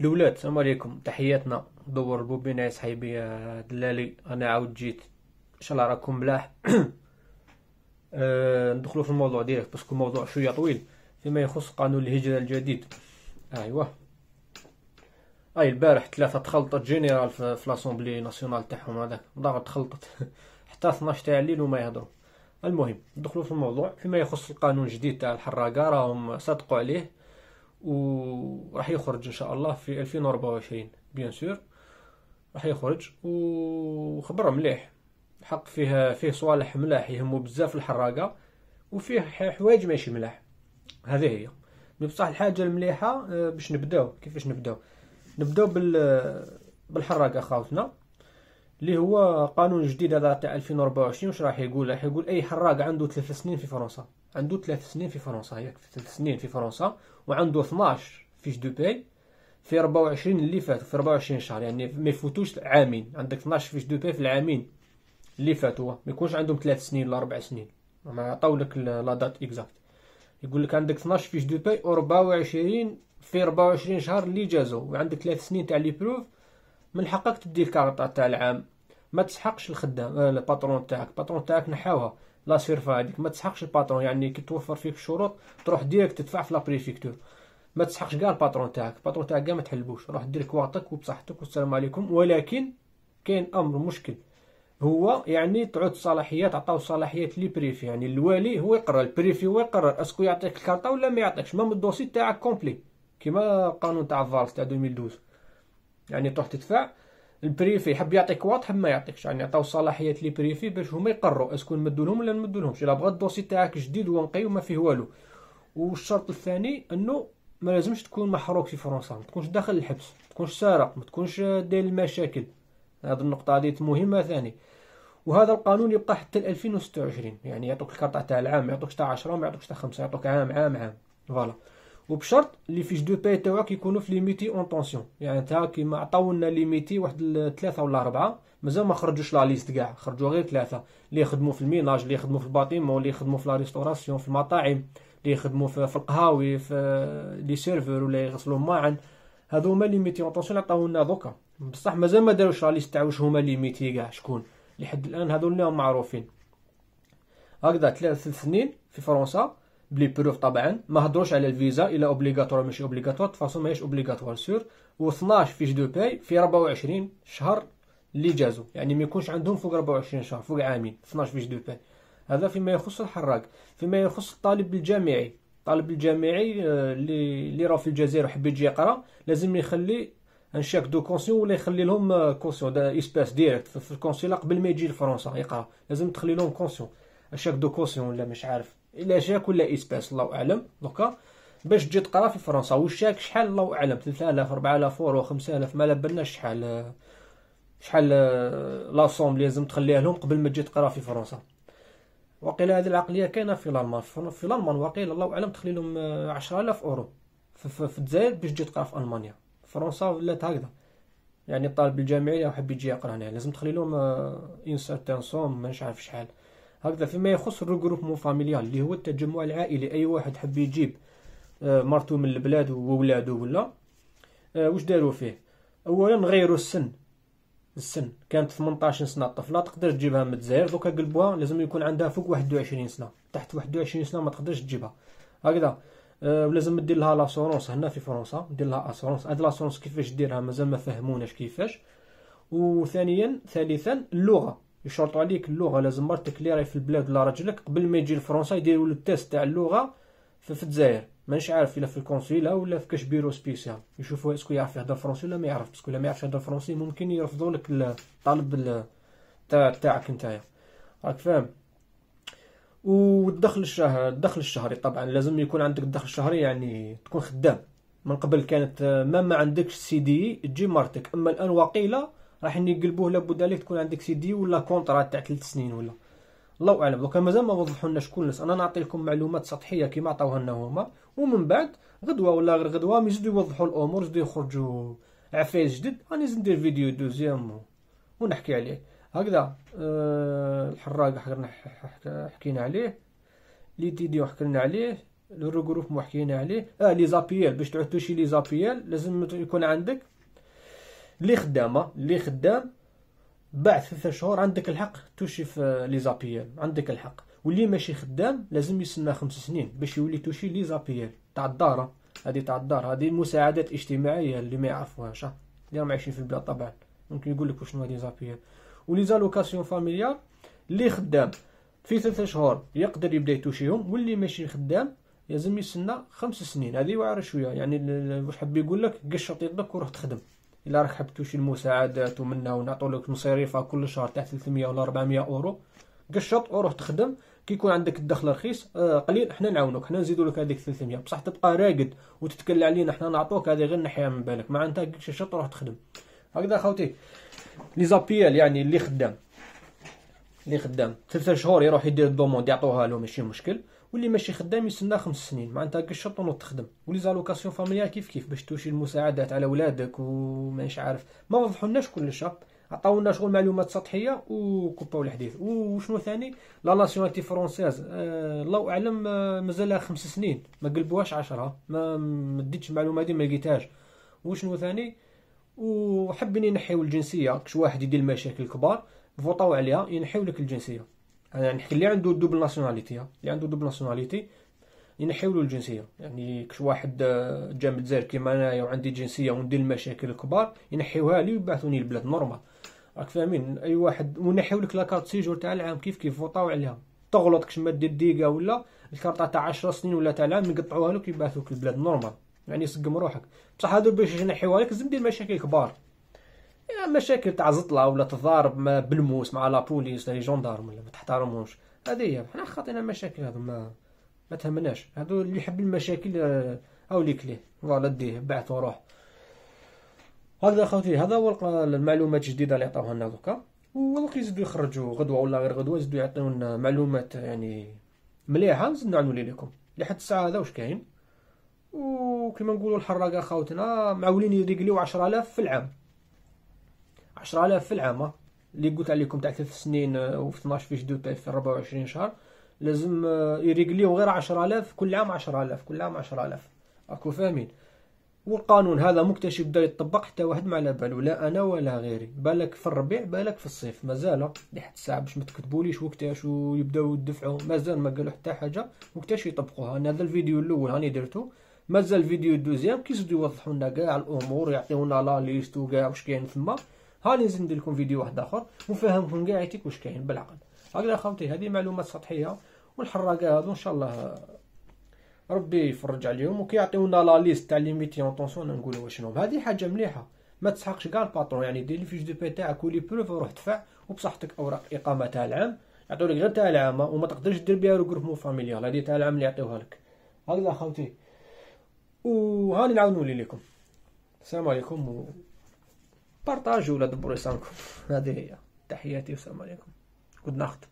الاولاد السلام عليكم تحياتنا دور البوبينا يا صحيبي يا دلالي انا عاود جيت ان شاء الله راكم ملاح أه ندخلوا في الموضوع ديالك باسكو الموضوع شويه طويل فيما يخص قانون الهجره الجديد ايوا اي البارح ثلاثه تخلطت جينيرال في لاسومبلي ناسيونال تاعهم هذاك ضغط تخلطت حتى 12 تاع الليل وما يهضروا المهم ندخلوا في الموضوع فيما يخص القانون الجديد تاع الحراقه راهم صدقوا عليه وراح يخرج ان شاء الله في 2024 بيان سور راح يخرج وخبر مليح حق فيه فيه صوالح ملاح يهمو بزاف الحراقه وفيه حوايج ماشي ملاح هذه هي مي بصح الحاجه المليحه آه، باش نبداو كيفاش نبداو نبداو بال بالحراقه خاوتنا اللي هو قانون جديد هذا تاع 2024 واش راح يقول راح يقول اي حراق عنده ثلاث سنين في فرنسا عنده ثلاث سنين في فرنسا ياك ثلاث سنين في فرنسا وعنده 12 فيش دو باي في 24 اللي فاتوا في 24 شهر يعني ما يفوتوش عامين عندك 12 فيش دو باي في العامين اللي فاتوا ما يكونش عندهم ثلاث سنين ولا اربع سنين ما عطاو لك لا دات اكزاكت يقول لك عندك 12 فيش دو باي و 24 في 24 شهر اللي جازوا وعندك ثلاث سنين تاع لي بروف من حقك تدي الكارطه تاع العام ما تسحقش الخدام آه، الباترون تاعك الباترون تاعك نحاوها لا سيرفا هذيك ما تسحقش الباترون يعني كي توفر فيك الشروط تروح ديريكت تدفع في بريفيكتور ما تسحقش كاع الباترون تاعك الباترون تاعك كاع ما تحلبوش روح دير كواطك وبصحتك والسلام عليكم ولكن كاين امر مشكل هو يعني تعود الصلاحيات عطاو الصلاحيات لي بريفي يعني الوالي هو يقرر البريفي هو يقرر اسكو يعطيك الكارطه ولا ما يعطيكش مام الدوسي تاعك كومبلي كيما القانون تاع الفالس تاع 2012 يعني تروح تدفع البريفي يحب يعطيك حب ما يعطيكش يعني يعطيو صلاحيات لي بريفي باش هما يقروا اسكو نمدو لهم ولا نمدو لهمش الا بغا الدوسي تاعك جديد ونقي وما فيه والو والشرط الثاني انه ما لازمش تكون محروق في فرنسا ما تكونش داخل الحبس ما تكونش سارق ما تكونش داير المشاكل هذه النقطه هذه مهمه ثاني وهذا القانون يبقى حتى 2026 يعني يعطوك الكارطة تاع العام ما يعطوكش تاع 10 ما يعطوكش تاع 5 يعطوك عام عام عام فوالا وبشرط لي فيش دو باي تاعك يكونوا في ليميتي اون طونسيون يعني انت كيما عطاو لنا ليميتي واحد ثلاثه ولا اربعه مازال ما خرجوش لا ليست كاع خرجوا غير ثلاثه اللي يخدموا في الميناج اللي يخدموا في الباطيمون اللي يخدموا في لا ريستوراسيون في المطاعم اللي يخدموا في القهاوي في لي سيرفور ولا يغسلوا الماعن هذو هما ليميتي اون طونسيون عطاو لنا دوكا بصح مازال ما داروش لا ليست تاع واش هما ليميتي كاع شكون لحد الان هذو اللي هم معروفين هكذا ثلاث سنين في فرنسا بلي بروف طبعا ما هضروش على الفيزا الا اوبليغاتوار ماشي اوبليغاتوار تفاصيل ماهيش اوبليغاتوار سور و12 فيش دو باي في 24 شهر اللي جازو يعني ما يكونش عندهم فوق 24 شهر فوق عامين 12 فيش دو باي هذا فيما يخص الحراق فيما يخص الطالب الجامعي الطالب الجامعي اللي آه، اللي راه في الجزائر وحب يجي يقرا لازم يخلي ان شاك دو كونسيون ولا يخلي لهم كونسيون اسباس ديريكت في الكونسيلا قبل ما يجي لفرنسا يقرا لازم تخلي لهم كونسيون اشاك دو كوسيون ولا مش عارف الا شاك ولا اسباس الله اعلم دوكا باش تجي تقرا في فرنسا وشاك شحال الله اعلم 3000 4000 اورو 5000 ما لبناش شحال شحال آه، لاسوم اللي لازم تخليها لهم قبل ما تجي تقرا في فرنسا وقيل هذه العقليه كاينه في المان في المان وقيل الله اعلم تخلي لهم 10000 آه، اورو في الجزائر باش تجي تقرا في المانيا فرنسا ولات هكذا يعني الطالب الجامعي لو حاب يجي يقرا هنا لازم تخلي لهم اون سيرتان سوم مانيش عارف شحال هكذا فيما يخص الريغروبمون فاميليال اللي هو التجمع العائلي اي واحد حب يجيب آه، مرتو من البلاد وولادو ولا آه، واش داروا فيه اولا غيروا السن السن كانت 18 سنه الطفله تقدر تجيبها من الجزائر دوكا قلبوها لازم يكون عندها فوق 21 سنه تحت 21 سنه ما تقدرش تجيبها هكذا أه ولازم دير لها لاسورونس هنا في فرنسا دير لها اسورونس هاد لاسورونس كيفاش ديرها مازال ما فهموناش كيفاش وثانيا ثالثا اللغه يشرط عليك اللغه لازم مرتك اللي راهي في البلاد ولا راجلك قبل ما يجي الفرنسا يديروا له التيست تاع اللغه في الجزائر مانيش عارف الا في الكونسيلا ولا في كاش بيرو سبيسيال يشوفوا اسكو يعرف يهضر فرنسي ولا ما يعرف باسكو لا ما يعرفش يهضر فرنسي ممكن يرفضوا لك الطلب تاع تاعك نتايا راك فاهم والدخل الشهر الدخل الشهري طبعا لازم يكون عندك الدخل الشهري يعني تكون خدام من قبل كانت ما ما عندكش سي دي تجي مرتك اما الان وقيله راح يقلبوه لابد عليك تكون عندك سي دي ولا كونترا تاع 3 سنين ولا الله اعلم دوكا مازال ما وضحوا لنا شكون الناس انا نعطي لكم معلومات سطحيه كيما عطاوها لنا هما ومن بعد غدوه ولا غير غدوه يزيدوا يوضحوا الامور يزيدوا يخرجوا عفايس جدد راني ندير فيديو دوزيام ونحكي عليه هكذا أه الحراق حكينا عليه لي تيديو حكينا عليه لو روغروف ما حكينا عليه اه لي زابيال باش تعود توشي لي زابيال لازم يكون عندك اللي خدامه اللي خدام بعد ثلاثة شهور عندك الحق توشي في لي زابيال عندك الحق واللي ماشي خدام لازم يستنى خمس سنين باش يولي توشي لي زابيال تاع الدار هذه تاع الدار هذه مساعدات اجتماعيه اللي ما يعرفوهاش اللي راهم عايشين في البلاد طبعا ممكن يقول لك شنو هذه زابيال ولي زالوكاسيون فاميليال اللي خدام في ثلاثة شهور يقدر يبدا يتوشيهم واللي ماشي خدام لازم يستنى خمس سنين هذه واعره شويه يعني واش حاب يقول لك قشط يدك وروح تخدم الا راك حاب توشي المساعدات ومنا لك مصاريفها كل شهر تاع 300 ولا 400 اورو قشط وروح تخدم كي يكون عندك الدخل رخيص آه، قليل حنا نعاونوك حنا نزيدو لك هذيك 300 بصح تبقى راقد وتتكل علينا حنا نعطوك هذه غير نحيها من بالك مع انت قشط روح تخدم هكذا خوتي لي زابيال يعني اللي خدام اللي خدام ثلاثة شهور يروح يدير الدوموند يعطوها له ماشي مشكل واللي ماشي خدام يسنى خمس سنين معناتها كشط ونوض تخدم ولي زالوكاسيون فاميليار كيف كيف باش توشي المساعدات على ولادك ومانيش عارف ما وضحولناش كلش عطاونا شغل معلومات سطحيه وكوباو الحديث وشنو ثاني لا ناسيوناليتي فرونسيز آه الله اعلم آه مازالها خمس سنين ما قلبوهاش عشرة ما مديتش المعلومه دي ما لقيتهاش وشنو ثاني وحبني ينحيو الجنسيه كش واحد يدير مشاكل كبار فوطاو عليها ينحيو لك الجنسيه يعني اللي عنده دوبل ناسيوناليتي اللي عنده دوبل ناسيوناليتي ينحيوا له الجنسيه يعني كش واحد آه، جا من الجزائر كيما انايا وعندي جنسيه وندير المشاكل الكبار ينحيوها لي ويبعثوني لبلاد نورمال راك فاهمين اي واحد ونحيو لك لاكارت سيجور تاع العام كيف كيف وطاو عليها تغلط كش ما دير ديكا ولا الكارطه تاع 10 سنين ولا تاع العام يقطعوها لك ويبعثوك لبلاد نورمال يعني سقم روحك بصح هادو باش ينحيوها لك لازم دير مشاكل كبار مشاكل تاع زطله ولا تضارب بالموس مع لابوليس ولا لي جوندارم ولا ما تحترمهمش هذه هي حنا خاطينا المشاكل هذو ما ما تهمناش هذو اللي يحب المشاكل آه، او لي كليه فوالا ديه بعث وروح هذا اخوتي هذا هو المعلومات الجديده اللي عطاوها لنا دوكا ودوك يزيدو يخرجوا غدوه ولا غير غدوه يزيدو يعطيونا معلومات يعني مليحه نزيدو نعلنوا لكم لحد الساعه هذا واش كاين وكيما نقولوا الحراقه خاوتنا معولين يريقليو 10000 في العام 10000 في العام اللي قلت عليكم تاع 3 سنين آه، و 12 في ربعة في 24 شهر لازم آه، يريقليو غير 10000 كل عام 10000 كل عام 10000 راكو فاهمين والقانون هذا مكتشف بدا يطبق حتى واحد ما على بالو لا انا ولا غيري بالك في الربيع بالك في الصيف مازال لحد الساعه باش ما تكتبوليش وقتاش ويبداو يدفعوا مازال ما قالوا حتى حاجه وقتاش يطبقوها انا هذا الفيديو الاول هاني درتو مازال الفيديو الدوزيام كيزيدو يوضحوا لنا كاع الامور يعطيونا لا ليست وكاع واش كاين تما هاني نزيد ندير لكم فيديو واحد اخر ونفهمكم كاع يتيك واش كاين بالعقل هكذا خاوتي هذه معلومات سطحيه والحراقه هادو ان شاء الله ربي يفرج عليهم وكيعطيونا لا ليست تاع لي ميتي اون طونسيون نقولوا شنو هذه حاجه مليحه ما تسحقش كاع الباترون يعني دير لي فيش دو بي تاعك ولي بروف وروح دفع وبصحتك اوراق اقامه تاع العام يعطيولك غير تاع العامه وما تقدرش دير بها مو فاميليال هذه تاع العام اللي يعطيوها لك هكذا خاوتي وهاني نعاونوا لكم السلام عليكم و... بارطاجوا ولا دبروا لسانكم هذه هي تحياتي والسلام عليكم جود نخت